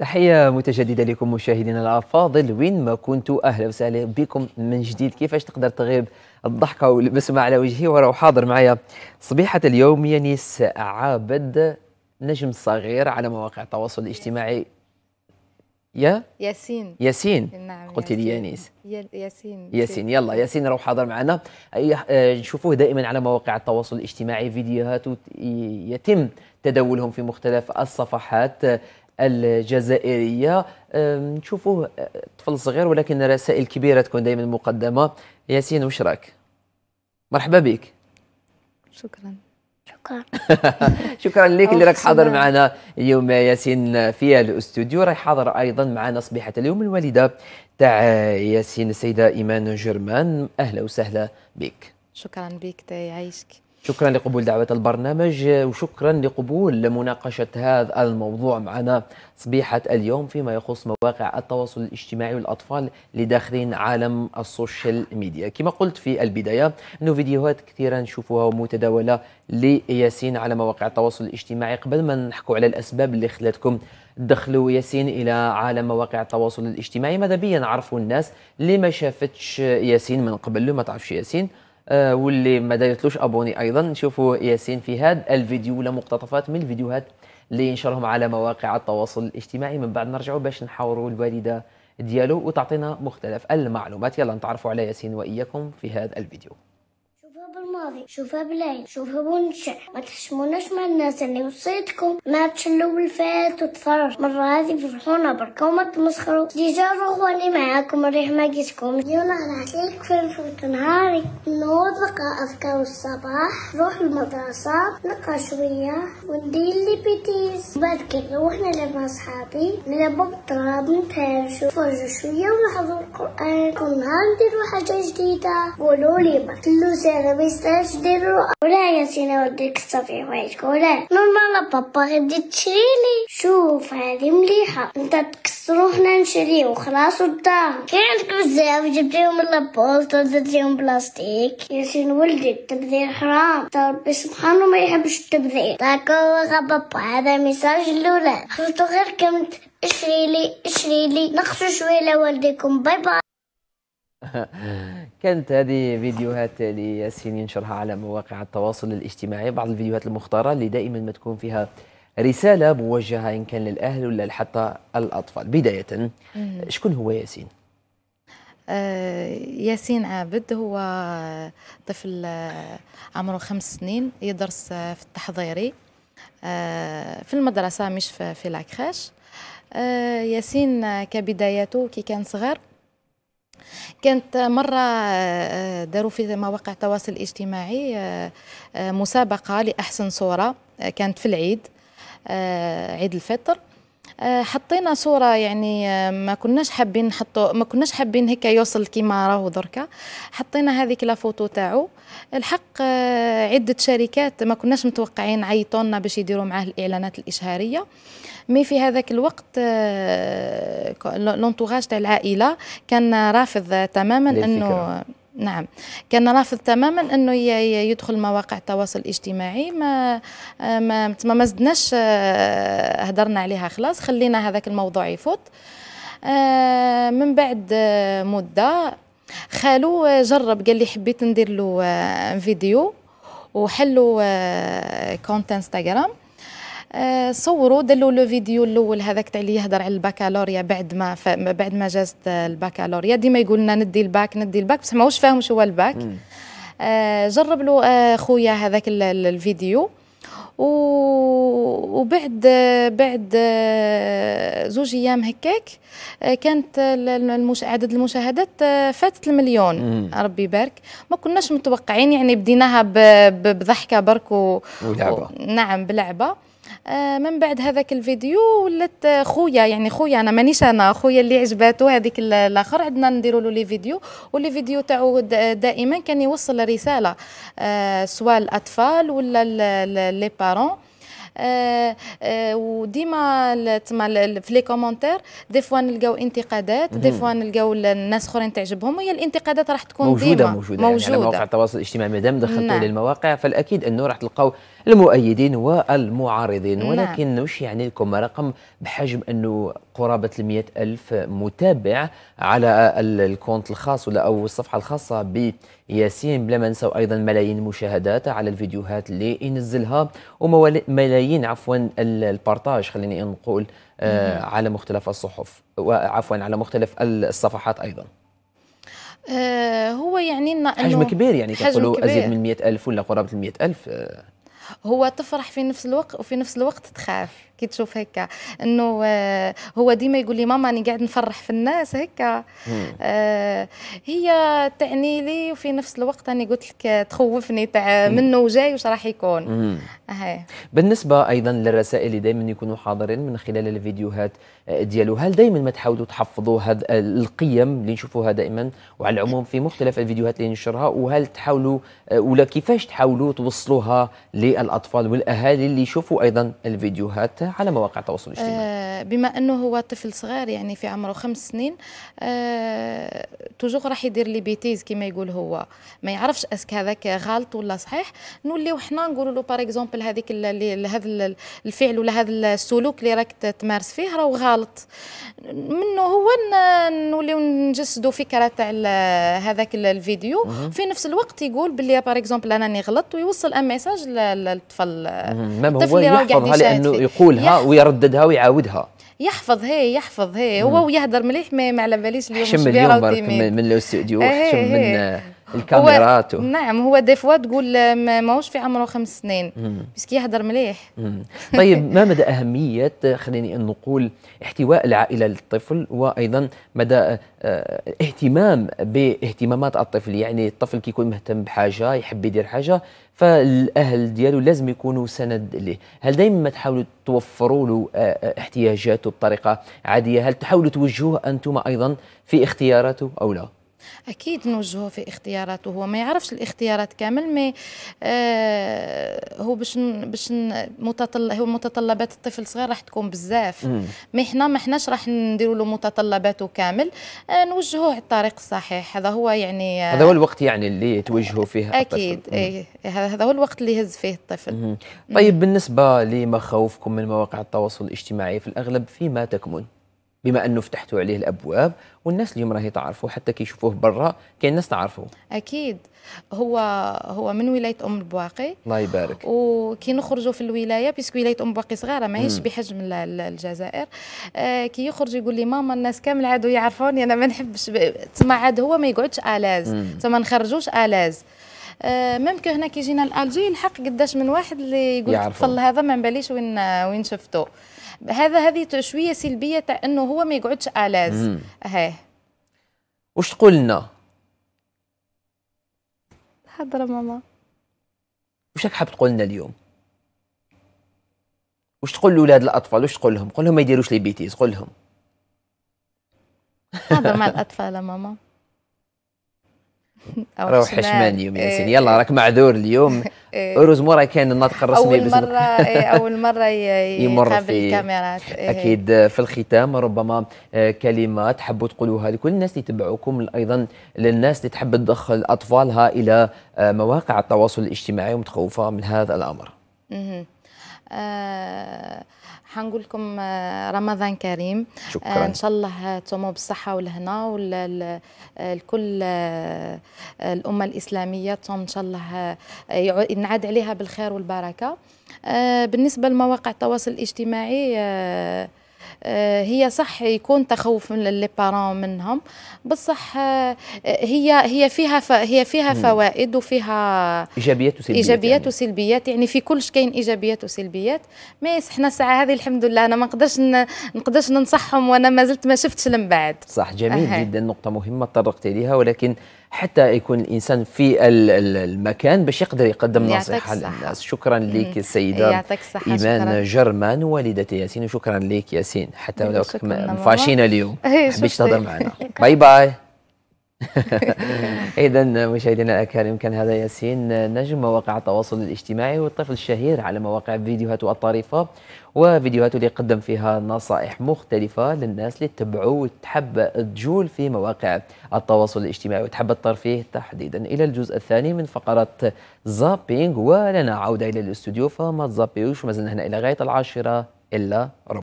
تحية متجددة لكم مشاهدينا الأفاضل وين ما كنتوا أهلا وسهلا بكم من جديد كيفاش تقدر تغيب الضحكة والبسمة على وجهي وراه حاضر معايا صبيحة اليوم يانيس عابد نجم صغير على مواقع التواصل الاجتماعي يا ياسين ياسين نعم قلت لي يانيس ياسين ياسين يلا ياسين راه حاضر معنا آه، نشوفوه دائما على مواقع التواصل الاجتماعي فيديوهات يتم تداولهم في مختلف الصفحات الجزائريه نشوفوه أه، طفل صغير ولكن رسائل كبيره تكون دائما مقدمه ياسين وش راك مرحبا بك شكرا شكرا شكرا لك اللي راك حاضر معنا اليوم ياسين في الاستوديو راي حاضر ايضا معنا صبيحه اليوم الوالده تاع ياسين السيده ايمان جرمان اهلا وسهلا بك شكرا بك يعيشك شكرا لقبول دعوة البرنامج وشكرا لقبول مناقشة هذا الموضوع معنا صبيحة اليوم فيما يخص مواقع التواصل الاجتماعي والأطفال اللي داخلين عالم السوشيال ميديا كما قلت في البداية أنه فيديوهات كثيرة نشوفوها ومتداولة لياسين على مواقع التواصل الاجتماعي قبل ما نحكوا على الأسباب اللي خلتكم دخلوا ياسين الى عالم مواقع التواصل الاجتماعي ماذا بيا نعرفوا الناس اللي ما شافتش ياسين من قبل ما تعرفش ياسين آه، واللي ما دايرتلوش ابوني ايضا نشوفوا ياسين في هذا الفيديو ولا مقتطفات من الفيديوهات اللي ينشرهم على مواقع التواصل الاجتماعي من بعد نرجعوا باش نحاوروا الوالده ديالو وتعطينا مختلف المعلومات يلا نتعرفوا على ياسين واياكم في هذا الفيديو شوفها بالماضي شوفها بالعين شوفها بالنشع ما تحشموناش مع الناس اللي يعني وصيتكم ما تشلوا بالفات وتفرج مرة هذه فرحونا بركة وما تمسخروا ديجا روحوني معاكم الريح ما جيتكم يلا راح ليك في نهاري نقرأ أذكار الصباح نروح المدرسة نقرأ شوية وندير لي بيتيز بعد كده وإحنا لما مع أصحابي نلعبوا بالطراب نتهرشوا فرجو شوية ونحضروا القرآن كل نهار نديروا حاجة جديدة قولوا لي ما تلو سنة بيستاش ديروا ولا يا سينا وديك الصافي حوايجك ولا نورمال بابا غادي تشري لي شوف هذه مليحه انت تكسرو هنا نشريو خلاص الدار عندك بزاف جبت لهم لابوست درت لهم بلاستيك ياسين ولدي التبذير حرام ربي سبحانه ما يحبش التبذير داكو بابا هذا ميساج لولا خلطو غير كنت اشري لي اشري لي نقصو شويه لوالديكم باي باي كانت هذه فيديوهات لياسين ينشرها على مواقع التواصل الاجتماعي بعض الفيديوهات المختارة اللي دائما ما تكون فيها رسالة موجهة إن كان للأهل ولا حتى الأطفال بداية شكون هو ياسين؟ آه، ياسين عابد هو طفل آه، عمره خمس سنين يدرس آه، في التحضيري في المدرسة مش في لاكخاش ياسين كبدايته كي كان صغير كانت مرة آه، داروا في مواقع التواصل الاجتماعي آه، آه، مسابقة لأحسن صورة كانت في العيد عيد الفطر آه، حطينا صوره يعني آه، ما كناش حابين نحطو ما كناش حابين هيك يوصل كيما راهو دركا حطينا هذيك لا فوتو تاعو الحق آه، عده شركات ما كناش متوقعين عيطونا باش يديروا معاه الاعلانات الاشهاريه مي في هذاك الوقت لونتوراج تاع العائله كان رافض تماما انه نعم كان رافض تماما انه يدخل مواقع التواصل الاجتماعي ما ما ما زدناش هضرنا آه، عليها خلاص خلينا هذاك الموضوع يفوت آه، من بعد آه، مده خالو جرب قال لي حبيت ندير له فيديو وحلو كونت انستغرام آه، صوروا دلوا لو فيديو الاول هذاك تاع اللي يهضر على البكالوريا بعد ما ف... بعد ما جازت البكالوريا ديما يقول لنا ندي الباك ندي الباك بصح ماهوش فاهم شو هو الباك آه، جرب له آه، خويا هذاك الفيديو وبعد بعد زوج ايام هكاك كانت المش... عدد المشاهدات فاتت المليون مم. ربي يبارك ما كناش متوقعين يعني بديناها ب... بضحكه برك و... ولعبه و... نعم بلعبه آه، من بعد هذاك الفيديو ولات خويا يعني خويا انا مانيش انا خويا اللي عجباتو هذيك الاخر عندنا نديروا له لي فيديو واللي فيديو تاعو دائما كان يوصل رساله آه، سواء الاطفال ولا لي بارون آه، آه، وديما تما في لي كومونتير دي فوا نلقاو انتقادات دي فوا نلقاو الناس اخرين تعجبهم وهي الانتقادات راح تكون موجوده ديما موجوده, موجودة. يعني على مواقع التواصل الاجتماعي مادام دخلتوا نعم. للمواقع فالاكيد انه راح تلقاو المؤيدين والمعارضين نعم. ولكن واش وش يعني لكم رقم بحجم انه قرابه ال ألف متابع على الكونت الخاص ولا او الصفحه الخاصه بياسين بلا ما ننساو ايضا ملايين المشاهدات على الفيديوهات اللي ينزلها وملايين مبنيين عفوا البارتاج خليني نقول آه على مختلف الصحف وعفوا على مختلف الصفحات ايضا آه، هو يعني إنه حجم كبير يعني تقولوا ازيد من 100 الف ولا قرابه ال 100 الف آه. هو تفرح في نفس الوقت وفي نفس الوقت تخاف كي تشوف هيك انه آه، هو ديما يقول لي ماما انا قاعد نفرح في الناس هيك آه، هي تعني لي وفي نفس الوقت انا قلت لك تخوفني تاع منه وجاي واش راح يكون بالنسبه ايضا للرسائل اللي دائما يكونوا حاضرين من خلال الفيديوهات آه، ديالو هل دائما ما تحاولوا تحفظوا هذا القيم اللي نشوفوها دائما وعلى العموم في مختلف الفيديوهات اللي ينشرها وهل تحاولوا ولا كيفاش تحاولوا توصلوها للاطفال والاهالي اللي يشوفوا ايضا الفيديوهات على مواقع التواصل الاجتماعي؟ آه، بما انه هو طفل صغير يعني في عمره خمس سنين آه، توجور راح يدير لي بيتيز كما يقول هو ما يعرفش اسك هذاك غلط ولا صحيح نوليو حنا نقول له باغ اكزومبل هذيك هذا الفعل ولا هذا السلوك اللي راك تمارس فيه راهو غلط منه هو نوليو نجسدوا فكره تاع هذاك الفيديو في نفس الوقت يقول باللي باغ اكزومبل انني غلطت ويوصل ان ميساج للطفل الطفل اللي راه قاعد يشاهد لانه يقول منها ويرددها ويعاودها يحفظ هي يحفظ هي هو ويهدر مليح ما على باليش اليوم حشم اليوم من الاستوديو إيه، حشم من إيه. الكاميرات هو نعم هو دي فوا تقول ماهوش في عمره خمس سنين بس يهضر مليح طيب ما مدى اهميه خليني ان نقول احتواء العائله للطفل وايضا مدى آه، اهتمام باهتمامات الطفل يعني الطفل كي مهتم بحاجه يحب يدير حاجه فالاهل ديالو لازم يكونوا سند ليه هل دائما ما تحاولوا توفروا له آه، آه، احتياجاته بطريقه عاديه هل تحاولوا توجهوه انتم ايضا في اختياراته او لا اكيد نوجهه في اختياراته هو ما يعرفش الاختيارات كامل مي آه هو باش باش متطلب هو متطلبات الطفل الصغير راح تكون بزاف مي حنا ما حناش راح نديروا له متطلباته كامل آه نوجهوه على الطريق الصحيح هذا هو يعني آه هذا هو الوقت يعني اللي توجهوا فيه الطفل اكيد إيه هذا هو الوقت اللي يهز فيه الطفل مم. طيب بالنسبه لمخاوفكم من مواقع التواصل الاجتماعي في الاغلب فيما تكمن بما انه فتحتوا عليه الابواب والناس اليوم راهي تعرفوا حتى كي يشوفوه برا كاين ناس تعرفوا اكيد هو هو من ولايه ام البواقي الله يبارك وكي نخرجوا في الولايه بيسكو ولايه ام البواقي صغيره ماهيش بحجم الجزائر آه كي يخرج يقول لي ماما الناس كامل عادوا يعرفوني انا ما نحبش تسمع عاد هو ما يقعدش الاز تما نخرجوش الاز آه، ميم كو هنا كيجينا الالجي لالجي الحق قداش من واحد اللي يقول الطفل هذا ما نباليش وين وين شفته هذا هذه شويه سلبيه تاع انه هو ما يقعدش الاز ها واش تقول لنا حضره ماما واش راك حاب تقول لنا اليوم واش تقول لولاد الاطفال واش تقول لهم قول لهم ما يديروش لي بيتيز قول لهم هذا مع الاطفال ماما راهو حشمان يوم ياسين إيه، يلا إيه. راك معذور اليوم اوروز إيه. مورا كان الناطق الرسمي اول مره اول مره يمر في الكاميرات اكيد في الختام ربما آه، كلمه تحبوا تقولوها لكل الناس اللي تبعوكم ايضا للناس اللي تحب تدخل اطفالها الى آه، مواقع التواصل الاجتماعي ومتخوفه من هذا الامر آه حنقول لكم آه رمضان كريم شكرا آه ان شاء الله تصوموا بالصحه والهنا والكل آه الامه الاسلاميه تصوم ان شاء الله آه، ينعاد عليها بالخير والبركه آه بالنسبه لمواقع التواصل الاجتماعي آه آه، هي صح يكون تخوف من لي بارون منهم بصح آه، هي هي فيها هي فيها فوائد وفيها ايجابيات وسلبيات ايجابيات يعني. وسلبيات يعني في كلش كاين ايجابيات وسلبيات مي حنا الساعه هذه الحمد لله انا ما نقدرش نقدرش ننصحهم وانا ما زلت ما شفتش من بعد صح جميل أه. جدا نقطه مهمه تطرقت اليها ولكن حتى يكون الانسان في المكان باش يقدر يقدم نصيحه للناس شكرا لك السيده إيه، ايمان جرمان والده ياسين وشكرا لك ياسين حتى إيه، لو مفاشينا اليوم إيه، حبيت تهضر معنا باي باي اذا مشاهدينا الاكارم كان هذا ياسين نجم مواقع التواصل الاجتماعي والطفل الشهير على مواقع فيديوهاته الطريفه وفيديوهاته اللي قدم فيها نصائح مختلفه للناس اللي تتبعوا وتحب تجول في مواقع التواصل الاجتماعي وتحب الترفيه تحديدا الى الجزء الثاني من فقره زابينغ ولنا عوده الى الاستوديو فما تزابيوش ومازلنا هنا الى غايه العاشره الا ربع